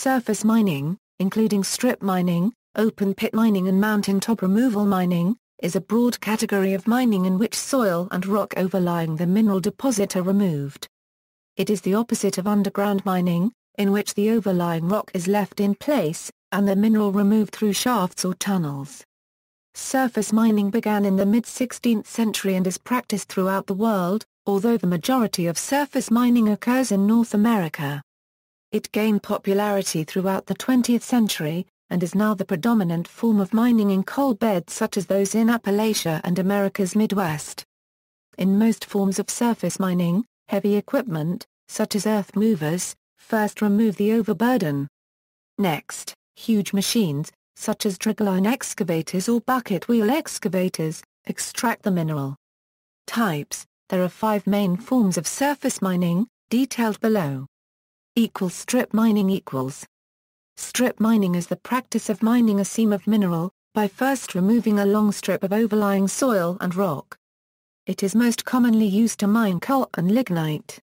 surface mining, including strip mining, open pit mining and mountaintop removal mining, is a broad category of mining in which soil and rock overlying the mineral deposit are removed. It is the opposite of underground mining, in which the overlying rock is left in place, and the mineral removed through shafts or tunnels. Surface mining began in the mid-16th century and is practiced throughout the world, although the majority of surface mining occurs in North America. It gained popularity throughout the 20th century, and is now the predominant form of mining in coal beds such as those in Appalachia and America's Midwest. In most forms of surface mining, heavy equipment, such as earth movers, first remove the overburden. Next, huge machines, such as dragline excavators or bucket wheel excavators, extract the mineral. Types There are five main forms of surface mining, detailed below equals strip mining equals. Strip mining is the practice of mining a seam of mineral, by first removing a long strip of overlying soil and rock. It is most commonly used to mine coal and lignite.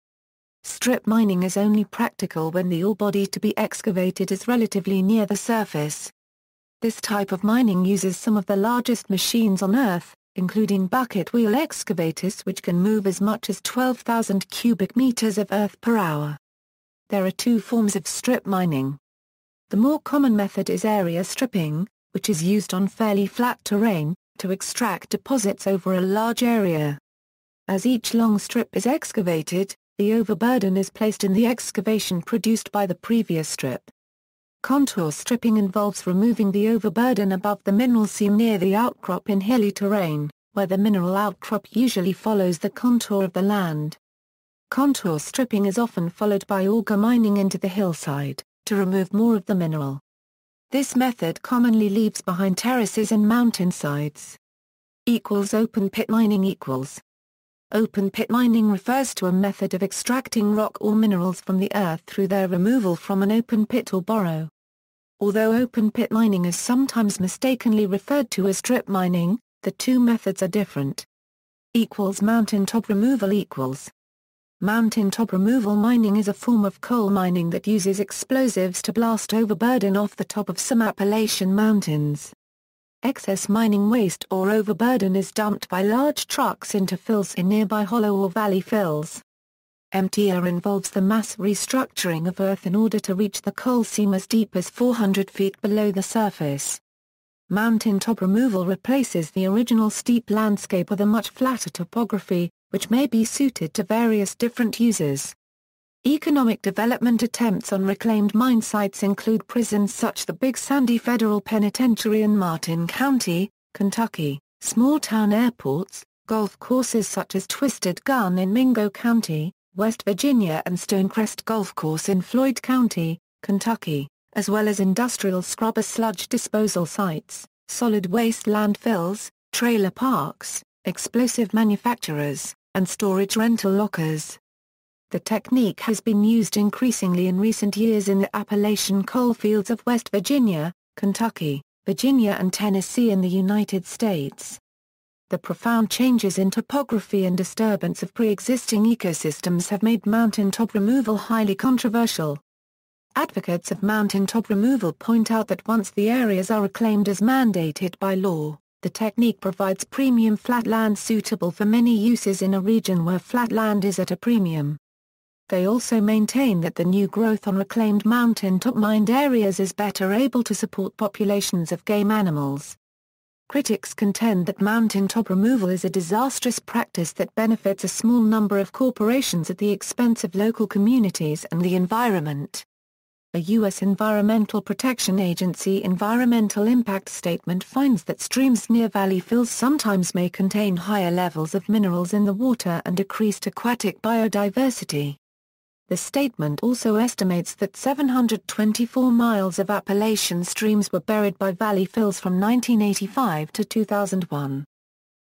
Strip mining is only practical when the ore body to be excavated is relatively near the surface. This type of mining uses some of the largest machines on Earth, including bucket wheel excavators which can move as much as 12,000 cubic meters of earth per hour. There are two forms of strip mining. The more common method is area stripping, which is used on fairly flat terrain, to extract deposits over a large area. As each long strip is excavated, the overburden is placed in the excavation produced by the previous strip. Contour stripping involves removing the overburden above the mineral seam near the outcrop in hilly terrain, where the mineral outcrop usually follows the contour of the land. Contour stripping is often followed by auger mining into the hillside, to remove more of the mineral. This method commonly leaves behind terraces and mountainsides. Equals open pit mining equals. Open pit mining refers to a method of extracting rock or minerals from the earth through their removal from an open pit or burrow. Although open pit mining is sometimes mistakenly referred to as strip mining, the two methods are different. Equals mountaintop removal equals. Mountaintop removal mining is a form of coal mining that uses explosives to blast overburden off the top of some Appalachian mountains. Excess mining waste or overburden is dumped by large trucks into fills in nearby hollow or valley fills. MTR involves the mass restructuring of earth in order to reach the coal seam as deep as 400 feet below the surface. Mountaintop removal replaces the original steep landscape with a much flatter topography, which may be suited to various different uses. Economic development attempts on reclaimed mine sites include prisons such the Big Sandy Federal Penitentiary in Martin County, Kentucky, small-town airports, golf courses such as Twisted Gun in Mingo County, West Virginia and Stonecrest Golf Course in Floyd County, Kentucky, as well as industrial scrubber sludge disposal sites, solid waste landfills, trailer parks, explosive manufacturers, and storage rental lockers. The technique has been used increasingly in recent years in the Appalachian coalfields of West Virginia, Kentucky, Virginia and Tennessee in the United States. The profound changes in topography and disturbance of pre-existing ecosystems have made mountaintop removal highly controversial. Advocates of mountaintop removal point out that once the areas are reclaimed as mandated by law, the technique provides premium flat land suitable for many uses in a region where flat land is at a premium. They also maintain that the new growth on reclaimed mountaintop mined areas is better able to support populations of game animals. Critics contend that mountaintop removal is a disastrous practice that benefits a small number of corporations at the expense of local communities and the environment. A U.S. Environmental Protection Agency environmental impact statement finds that streams near valley fills sometimes may contain higher levels of minerals in the water and decreased aquatic biodiversity. The statement also estimates that 724 miles of Appalachian streams were buried by valley fills from 1985 to 2001.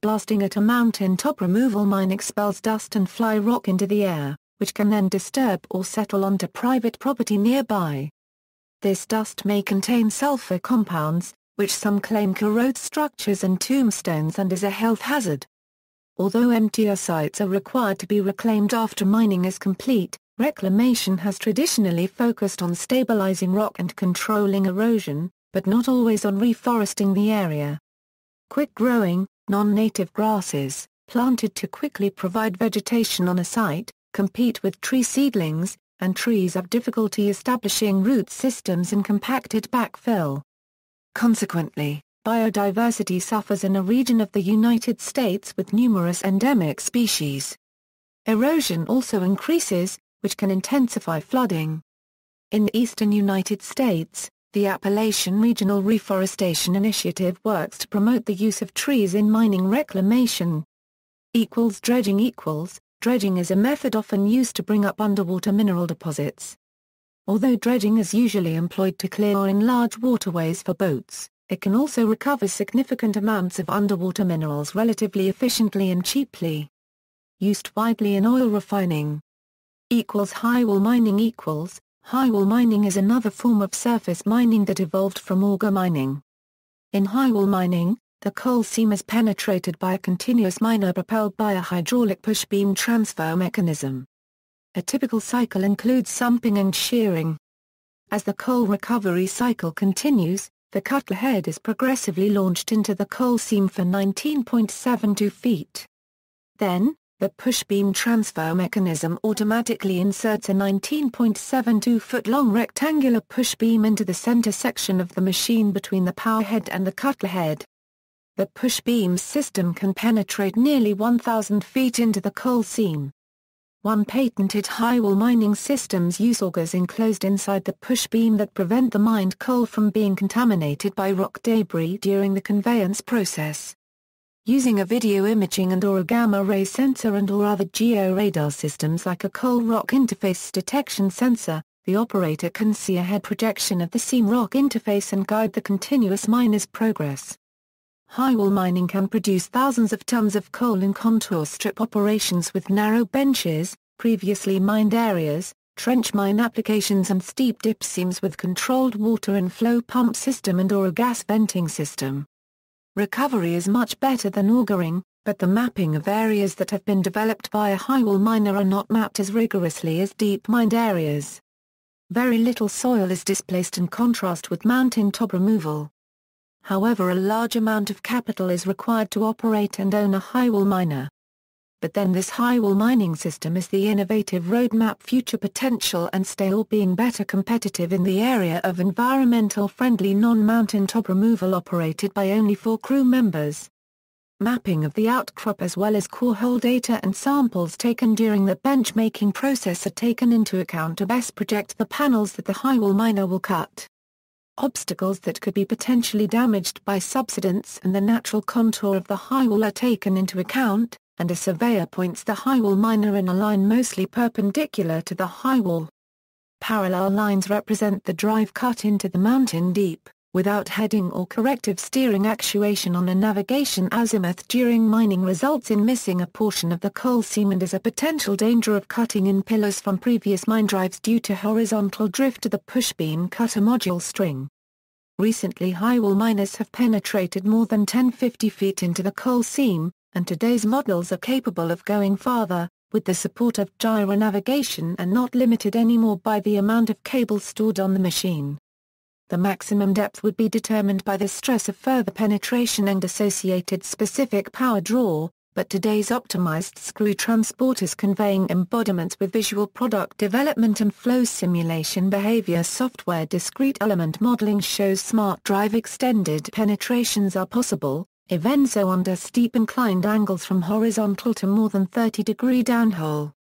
Blasting at a mountain top removal mine expels dust and fly rock into the air which can then disturb or settle onto private property nearby. This dust may contain sulfur compounds, which some claim corrode structures and tombstones and is a health hazard. Although MTR sites are required to be reclaimed after mining is complete, reclamation has traditionally focused on stabilizing rock and controlling erosion, but not always on reforesting the area. Quick-growing, non-native grasses, planted to quickly provide vegetation on a site, compete with tree seedlings, and trees have difficulty establishing root systems in compacted backfill. Consequently, biodiversity suffers in a region of the United States with numerous endemic species. Erosion also increases, which can intensify flooding. In the eastern United States, the Appalachian Regional Reforestation Initiative works to promote the use of trees in mining reclamation. Equals dredging equals Dredging is a method often used to bring up underwater mineral deposits. Although dredging is usually employed to clear or enlarge waterways for boats, it can also recover significant amounts of underwater minerals relatively efficiently and cheaply. Used widely in oil refining. Equals high wall mining equals, high wall mining is another form of surface mining that evolved from auger mining. In high wall mining, the coal seam is penetrated by a continuous miner propelled by a hydraulic push-beam transfer mechanism. A typical cycle includes sumping and shearing. As the coal recovery cycle continues, the cutler head is progressively launched into the coal seam for 19.72 feet. Then, the push-beam transfer mechanism automatically inserts a 19.72-foot-long rectangular push-beam into the center section of the machine between the power head and the cutler head the push beam system can penetrate nearly 1,000 feet into the coal seam. One patented highwall mining systems use augers enclosed inside the push beam that prevent the mined coal from being contaminated by rock debris during the conveyance process. Using a video imaging and or a gamma ray sensor and or other geo radar systems like a coal rock interface detection sensor, the operator can see ahead projection of the seam rock interface and guide the continuous miner's progress. Highwall mining can produce thousands of tons of coal in contour strip operations with narrow benches, previously mined areas, trench mine applications and steep dip seams with controlled water inflow pump system and or a gas venting system. Recovery is much better than auguring, but the mapping of areas that have been developed by a highwall miner are not mapped as rigorously as deep mined areas. Very little soil is displaced in contrast with mountain top removal however a large amount of capital is required to operate and own a highwall miner. But then this highwall mining system is the innovative roadmap future potential and still being better competitive in the area of environmental friendly non-mountaintop removal operated by only four crew members. Mapping of the outcrop as well as core hole data and samples taken during the benchmaking process are taken into account to best project the panels that the highwall miner will cut obstacles that could be potentially damaged by subsidence and the natural contour of the highwall are taken into account, and a surveyor points the highwall minor in a line mostly perpendicular to the highwall. Parallel lines represent the drive cut into the mountain deep. Without heading or corrective steering actuation on a navigation azimuth during mining results in missing a portion of the coal seam and is a potential danger of cutting in pillars from previous mine drives due to horizontal drift to the pushbeam cutter module string. Recently highwall miners have penetrated more than 1050 feet into the coal seam, and today's models are capable of going farther, with the support of gyro navigation and not limited anymore by the amount of cable stored on the machine. The maximum depth would be determined by the stress of further penetration and associated specific power draw, but today's optimized screw transporters conveying embodiments with visual product development and flow simulation behavior software discrete element modeling shows smart drive extended penetrations are possible, even so under steep inclined angles from horizontal to more than 30 degree downhole.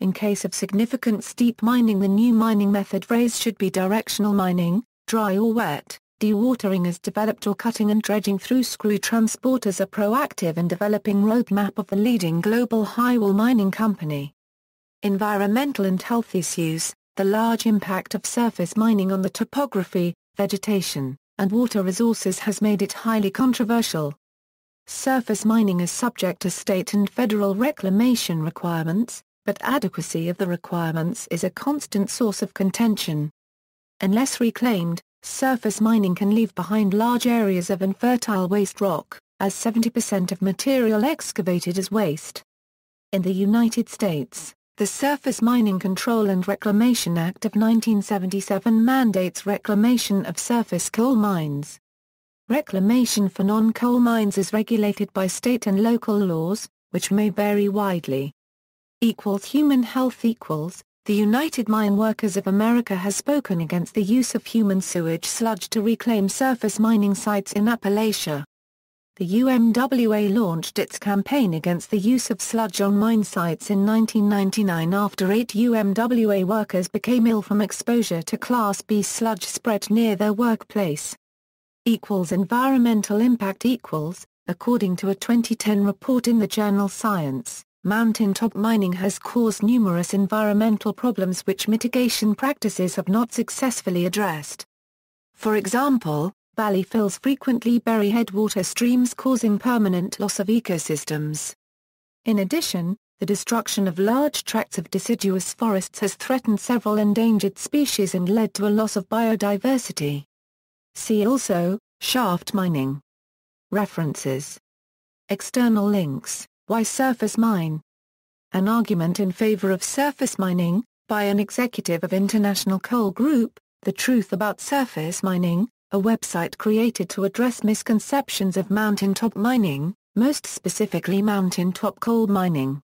In case of significant steep mining the new mining method raise should be directional mining, dry or wet, dewatering is developed or cutting and dredging through screw transporters are proactive in developing roadmap of the leading global highwall mining company. Environmental and health issues, the large impact of surface mining on the topography, vegetation, and water resources has made it highly controversial. Surface mining is subject to state and federal reclamation requirements, but adequacy of the requirements is a constant source of contention. Unless reclaimed, surface mining can leave behind large areas of infertile waste rock, as 70% of material excavated is waste. In the United States, the Surface Mining Control and Reclamation Act of 1977 mandates reclamation of surface coal mines. Reclamation for non-coal mines is regulated by state and local laws, which may vary widely. Equals human health equals the United Mine Workers of America has spoken against the use of human sewage sludge to reclaim surface mining sites in Appalachia. The UMWA launched its campaign against the use of sludge on mine sites in 1999 after eight UMWA workers became ill from exposure to Class B sludge spread near their workplace. Equals environmental impact equals, according to a 2010 report in the journal Science. Mountaintop mining has caused numerous environmental problems which mitigation practices have not successfully addressed. For example, valley fills frequently bury headwater streams causing permanent loss of ecosystems. In addition, the destruction of large tracts of deciduous forests has threatened several endangered species and led to a loss of biodiversity. See also, shaft mining. References. External links. Why surface mine? An argument in favor of surface mining, by an executive of International Coal Group, The Truth About Surface Mining, a website created to address misconceptions of mountaintop mining, most specifically mountaintop coal mining.